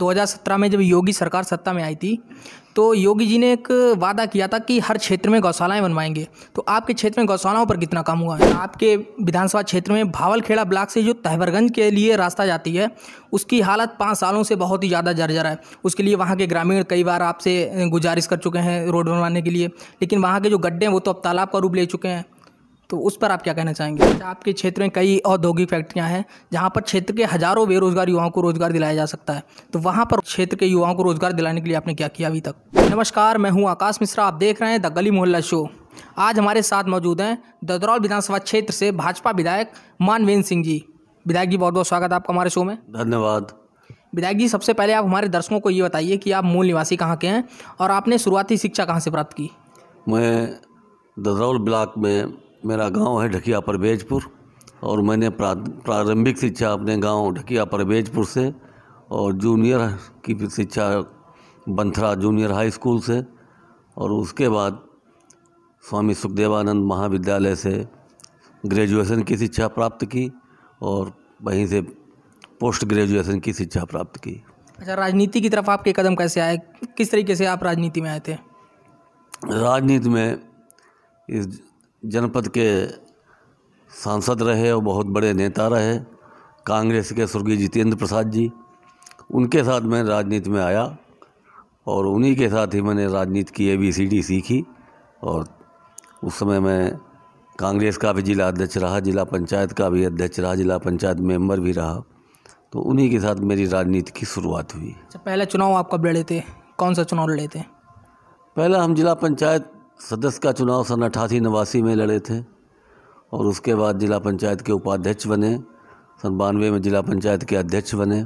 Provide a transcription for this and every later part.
2017 में जब योगी सरकार सत्ता में आई थी तो योगी जी ने एक वादा किया था कि हर क्षेत्र में गौशालाएं बनवाएंगे तो आपके क्षेत्र में गौशालाओं पर कितना काम हुआ है आपके विधानसभा क्षेत्र में भावलखेड़ा ब्लॉक से जो तहवरगंज के लिए रास्ता जाती है उसकी हालत पाँच सालों से बहुत ही ज़्यादा जर्जर है उसके लिए वहाँ के ग्रामीण कई बार आपसे गुजारिश कर चुके हैं रोड बनवाने के लिए लेकिन वहाँ के जो गड्ढे हैं वो तो अब तालाब का रूप ले चुके हैं तो उस पर आप क्या कहना चाहेंगे अच्छा, आपके क्षेत्र में कई औद्योगिक फैक्ट्रियाँ हैं जहाँ पर क्षेत्र के हज़ारों बेरोजगार युवाओं को रोजगार दिलाया जा सकता है तो वहाँ पर क्षेत्र के युवाओं को रोजगार दिलाने के लिए आपने क्या किया अभी तक नमस्कार मैं हूँ आकाश मिश्रा आप देख रहे हैं द गली मोहल्ला शो आज हमारे साथ मौजूद हैं ददरौल विधानसभा क्षेत्र से भाजपा विधायक मानवेंद्र सिंह जी विधायक जी बहुत बहुत स्वागत है आपका हमारे शो में धन्यवाद विधायक जी सबसे पहले आप हमारे दर्शकों को ये बताइए कि आप मूल निवासी कहाँ के हैं और आपने शुरुआती शिक्षा कहाँ से प्राप्त की मैं ददरौल ब्लॉक में मेरा गांव है ढकिया परवेजपुर और मैंने प्रारंभिक शिक्षा अपने गांव ढकिया परवेजपुर से और जूनियर की शिक्षा बंथरा जूनियर हाई स्कूल से और उसके बाद स्वामी सुखदेवानंद महाविद्यालय से ग्रेजुएशन की शिक्षा प्राप्त की और वहीं से पोस्ट ग्रेजुएशन की शिक्षा प्राप्त की अच्छा राजनीति की तरफ आपके कदम कैसे आए किस तरीके से आप राजनीति में आए थे राजनीति में इस जनपद के सांसद रहे और बहुत बड़े नेता रहे कांग्रेस के स्वर्गीय जितेंद्र प्रसाद जी उनके साथ मैं राजनीति में आया और उन्हीं के साथ ही मैंने राजनीति की ए बी सी डी सीखी और उस समय मैं कांग्रेस का भी जिला अध्यक्ष रहा जिला पंचायत का भी अध्यक्ष रहा जिला पंचायत मेंबर भी रहा तो उन्हीं के साथ मेरी राजनीति की शुरुआत हुई अच्छा, पहला चुनाव आप कब लड़े थे कौन सा चुनाव लड़े थे पहला हम जिला पंचायत सदस्य का चुनाव सन अठासी नवासी में लड़े थे और उसके बाद जिला पंचायत के उपाध्यक्ष बने सन बानवे में जिला पंचायत के अध्यक्ष बने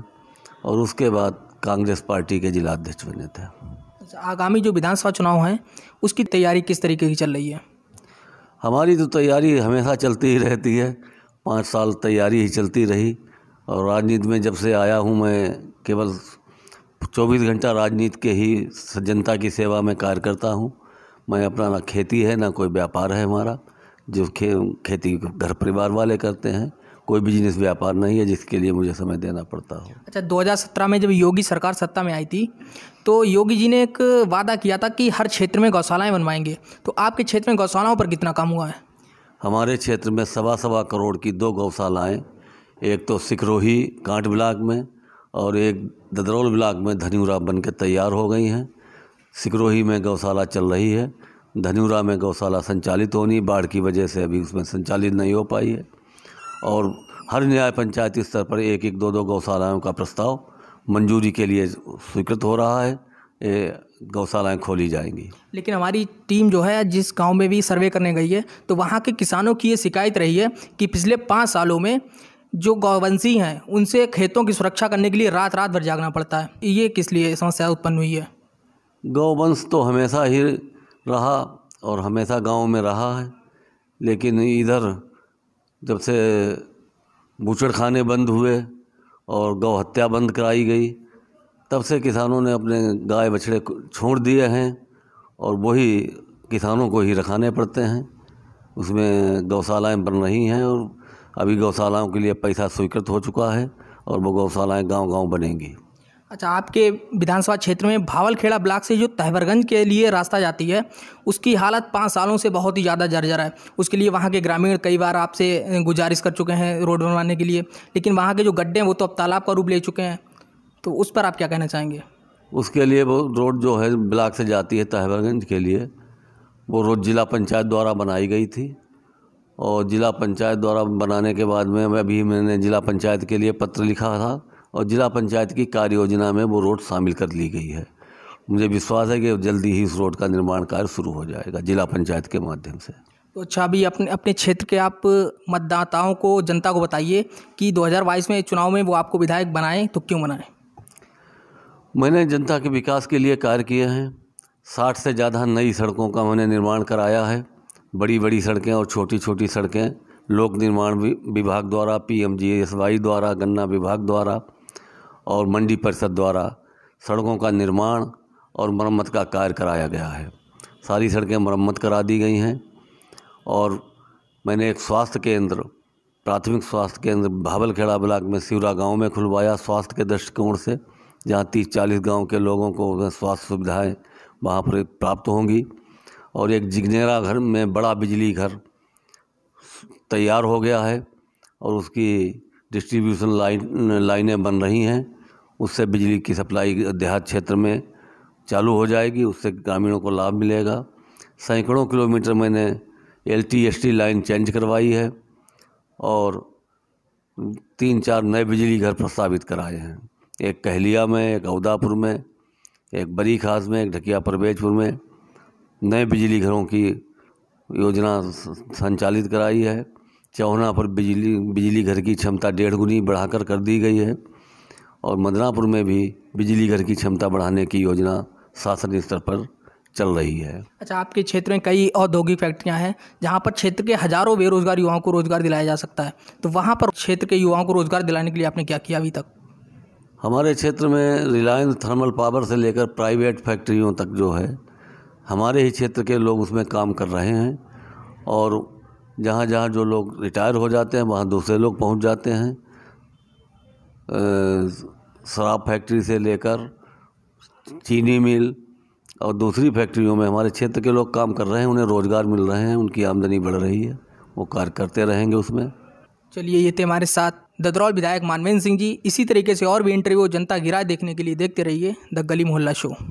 और उसके बाद कांग्रेस पार्टी के जिला अध्यक्ष बने थे अच्छा, आगामी जो विधानसभा चुनाव हैं उसकी तैयारी किस तरीके की चल रही है हमारी तो तैयारी हमेशा चलती ही रहती है पाँच साल तैयारी ही चलती रही और राजनीति में जब से आया हूँ मैं केवल चौबीस घंटा राजनीति के ही जनता की सेवा में कार्य करता हूँ मैं अपना ना खेती है ना कोई व्यापार है हमारा जो खे, खेती घर परिवार वाले करते हैं कोई बिजनेस व्यापार नहीं है जिसके लिए मुझे समय देना पड़ता हो अच्छा 2017 में जब योगी सरकार सत्ता में आई थी तो योगी जी ने एक वादा किया था कि हर क्षेत्र में गौशालाएं बनवाएंगे तो आपके क्षेत्र में गौशालाओं पर कितना काम हुआ है हमारे क्षेत्र में सवा सवा करोड़ की दो गौशालाएँ एक तो सिकरोही कांट ब्लाक में और एक ददरौल ब्लाक में धनियूरा बन के तैयार हो गई हैं सिकरोही में गौशाला चल रही है धनुरा में गौशाला संचालित होनी बाढ़ की वजह से अभी उसमें संचालित नहीं हो पाई है और हर न्याय पंचायत स्तर पर एक एक दो दो गौशालाओं का प्रस्ताव मंजूरी के लिए स्वीकृत हो रहा है ये गौशालाएँ खोली जाएंगी लेकिन हमारी टीम जो है जिस गांव में भी सर्वे करने गई है तो वहाँ के किसानों की ये शिकायत रही है कि पिछले पाँच सालों में जो गौवंशी हैं उनसे खेतों की सुरक्षा करने के लिए रात रात भर जागना पड़ता है ये किस लिए समस्या उत्पन्न हुई है गौवंश तो हमेशा ही रहा और हमेशा गाँव में रहा है लेकिन इधर जब से बूचड़खाने बंद हुए और गौ हत्या बंद कराई गई तब से किसानों ने अपने गाय बछड़े छोड़ दिए हैं और वही किसानों को ही रखाने पड़ते हैं उसमें गौशालाएँ बन रही हैं और अभी गौशालाओं के लिए पैसा स्वीकृत हो चुका है और वो गौशालाएँ गांव-गांव बनेंगी अच्छा आपके विधानसभा क्षेत्र में भावलखेड़ा ब्लॉक से जो तहबरगंज के लिए रास्ता जाती है उसकी हालत पाँच सालों से बहुत ही ज़्यादा जर्जर है उसके लिए वहाँ के ग्रामीण कई बार आपसे गुजारिश कर चुके हैं रोड बनवाने के लिए लेकिन वहाँ के जो गड्ढे हैं वो तो अब तालाब का रूप ले चुके हैं तो उस पर आप क्या कहना चाहेंगे उसके लिए वो रोड जो है ब्लॉक से जाती है तहबरगंज के लिए वो रोड जिला पंचायत द्वारा बनाई गई थी और जिला पंचायत द्वारा बनाने के बाद में अभी मैंने जिला पंचायत के लिए पत्र लिखा था और ज़िला पंचायत की कार्य योजना में वो रोड शामिल कर ली गई है मुझे विश्वास है कि जल्दी ही इस रोड का निर्माण कार्य शुरू हो जाएगा जिला पंचायत के माध्यम से तो अच्छा अभी अपने अपने क्षेत्र के आप मतदाताओं को जनता को बताइए कि 2022 में चुनाव में वो आपको विधायक बनाएं तो क्यों बनाएं मैंने जनता के विकास के लिए कार्य किए हैं साठ से ज़्यादा नई सड़कों का मैंने निर्माण कराया है बड़ी बड़ी सड़कें और छोटी छोटी सड़कें लोक निर्माण विभाग द्वारा पी द्वारा गन्ना विभाग द्वारा और मंडी परिषद द्वारा सड़कों का निर्माण और मरम्मत का कार्य कराया गया है सारी सड़कें मरम्मत करा दी गई हैं और मैंने एक स्वास्थ्य केंद्र प्राथमिक स्वास्थ्य केंद्र भावलखेड़ा ब्लाक में सिवरा गांव में खुलवाया स्वास्थ्य के दृष्टिकोण से जहां तीस चालीस गांव के लोगों को स्वास्थ्य सुविधाएं वहां पर प्राप्त होंगी और एक जिगनेरा घर में बड़ा बिजली घर तैयार हो गया है और उसकी डिस्ट्रीब्यूशन लाइन लाइनें बन रही हैं उससे बिजली की सप्लाई देहात क्षेत्र में चालू हो जाएगी उससे ग्रामीणों को लाभ मिलेगा सैकड़ों किलोमीटर मैंने L T S T line change करवाई है और तीन चार नए बिजली घर प्रस्तावित कराए हैं एक कहलिया में एक अहदापुर में एक बरी खास में एक ढकिया परवेजपुर में नए बिजली घरों की योजना संचालित कराई है चौहना पर बिजली बिजली घर की क्षमता डेढ़ गुनी बढ़ाकर कर दी गई है और मदनापुर में भी बिजली घर की क्षमता बढ़ाने की योजना शासन स्तर पर चल रही है अच्छा आपके क्षेत्र में कई औद्योगिक फैक्ट्रियां हैं जहां पर क्षेत्र के हजारों बेरोजगार युवाओं को रोजगार दिलाया जा सकता है तो वहां पर क्षेत्र के युवाओं को रोजगार दिलाने के लिए आपने क्या किया अभी तक हमारे क्षेत्र में रिलायंस थर्मल पावर से लेकर प्राइवेट फैक्ट्रियों तक जो है हमारे ही क्षेत्र के लोग उसमें काम कर रहे हैं और जहाँ जहाँ जो लोग रिटायर हो जाते हैं वहाँ दूसरे लोग पहुँच जाते हैं शराब फैक्ट्री से लेकर चीनी मिल और दूसरी फैक्ट्रियों में हमारे क्षेत्र के लोग काम कर रहे हैं उन्हें रोज़गार मिल रहे हैं उनकी आमदनी बढ़ रही है वो कार्य करते रहेंगे उसमें चलिए ये थे हमारे साथ ददरौल विधायक मानवेंद्र सिंह जी इसी तरीके से और भी इंटरव्यू जनता गिराए देखने के लिए देखते रहिए द गली मोहल्ला शो